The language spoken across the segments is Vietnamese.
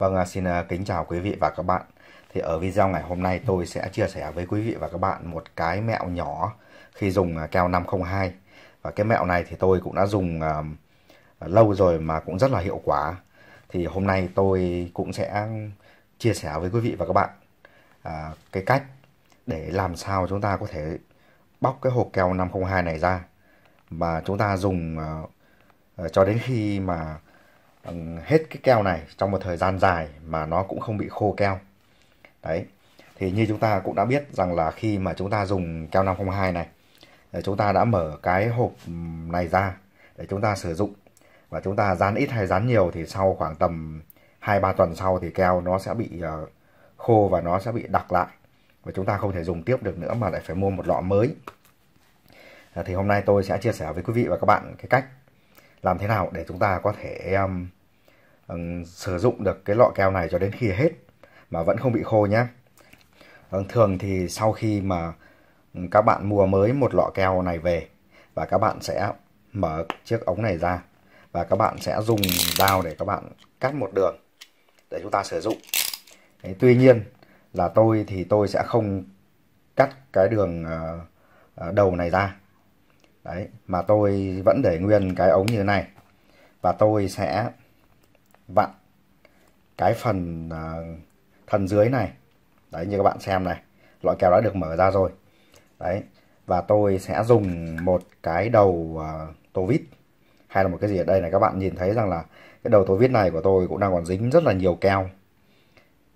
Vâng, à, xin à, kính chào quý vị và các bạn. Thì ở video ngày hôm nay tôi sẽ chia sẻ với quý vị và các bạn một cái mẹo nhỏ khi dùng à, keo 502. Và cái mẹo này thì tôi cũng đã dùng lâu rồi mà cũng rất là hiệu quả. Thì hôm nay tôi cũng sẽ chia sẻ với quý vị và các bạn cái cách để làm sao chúng ta có thể bóc cái hộp keo 502 này ra và chúng ta dùng cho đến khi mà hết cái keo này trong một thời gian dài mà nó cũng không bị khô keo. Đấy. Thì như chúng ta cũng đã biết rằng là khi mà chúng ta dùng keo 502 này, ờ, chúng ta đã mở cái hộp này ra để chúng ta sử dụng và chúng ta dán ít hay dán nhiều thì sau khoảng tầm 2 3 tuần sau thì keo nó sẽ bị ờ, khô và nó sẽ bị đặc lại và chúng ta không thể dùng tiếp được nữa mà lại phải mua một lọ mới. Ờ, thì hôm nay tôi sẽ chia sẻ với quý vị và các bạn cái cách làm thế nào để chúng ta có thể um, um, sử dụng được cái lọ keo này cho đến khi hết mà vẫn không bị khô nhé vâng, thường thì sau khi mà các bạn mua mới một lọ keo này về và các bạn sẽ mở chiếc ống này ra và các bạn sẽ dùng dao để các bạn cắt một đường để chúng ta sử dụng Đấy, tuy nhiên là tôi thì tôi sẽ không cắt cái đường ờ, ờ, đầu này ra đấy mà tôi vẫn để nguyên cái ống như thế này và tôi sẽ vặn cái phần à, thân dưới này đấy như các bạn xem này loại kèo đã được mở ra rồi đấy và tôi sẽ dùng một cái đầu à, tô vít hay là một cái gì ở đây này các bạn nhìn thấy rằng là cái đầu tô vít này của tôi cũng đang còn dính rất là nhiều keo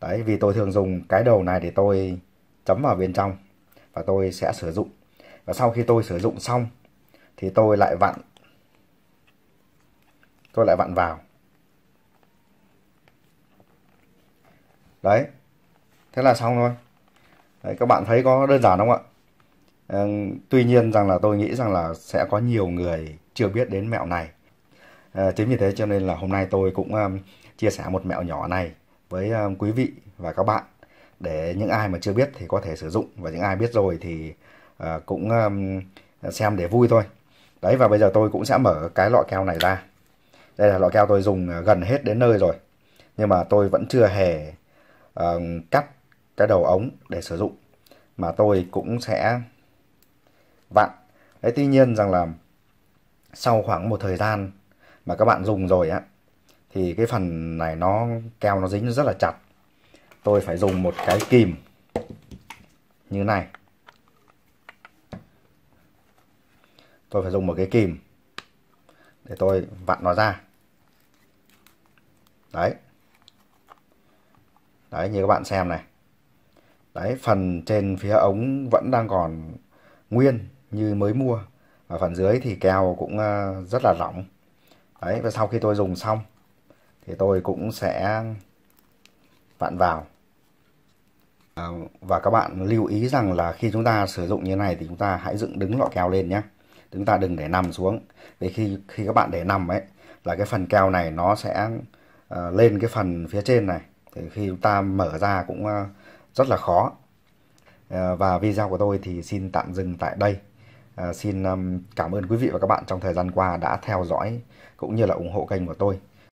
đấy vì tôi thường dùng cái đầu này để tôi chấm vào bên trong và tôi sẽ sử dụng và sau khi tôi sử dụng xong thì tôi lại vặn tôi lại vặn vào đấy thế là xong thôi đấy, các bạn thấy có đơn giản không ạ à, tuy nhiên rằng là tôi nghĩ rằng là sẽ có nhiều người chưa biết đến mẹo này à, chính vì thế cho nên là hôm nay tôi cũng um, chia sẻ một mẹo nhỏ này với um, quý vị và các bạn để những ai mà chưa biết thì có thể sử dụng và những ai biết rồi thì uh, cũng um, xem để vui thôi đấy và bây giờ tôi cũng sẽ mở cái lọ keo này ra đây là lọ keo tôi dùng à, gần hết đến nơi rồi nhưng mà tôi vẫn chưa hề uh, cắt cái đầu ống để sử dụng mà tôi cũng sẽ vặn đấy tuy nhiên rằng là sau khoảng một thời gian mà các bạn dùng rồi á thì cái phần này nó keo nó dính rất là chặt tôi phải dùng một cái kìm như này tôi phải dùng một cái kìm để tôi vặn nó ra đấy đấy như các bạn xem này đấy phần trên phía ống vẫn đang còn nguyên như mới mua và phần dưới thì keo cũng ờ, rất là lỏng đấy và sau khi tôi dùng xong thì tôi cũng sẽ vặn vào ờ, và các bạn lưu ý rằng là khi chúng ta sử dụng như này thì chúng ta hãy dựng đứng lọ keo lên nhé chúng ta đừng để nằm xuống vì khi khi các bạn để nằm ấy là cái phần keo này nó sẽ uh, lên cái phần phía trên này thì khi chúng ta mở ra cũng uh, rất là khó uh, và video của tôi thì xin tạm dừng tại đây uh, xin um, cảm ơn quý vị và các bạn trong thời gian qua đã theo dõi cũng như là ủng hộ kênh của tôi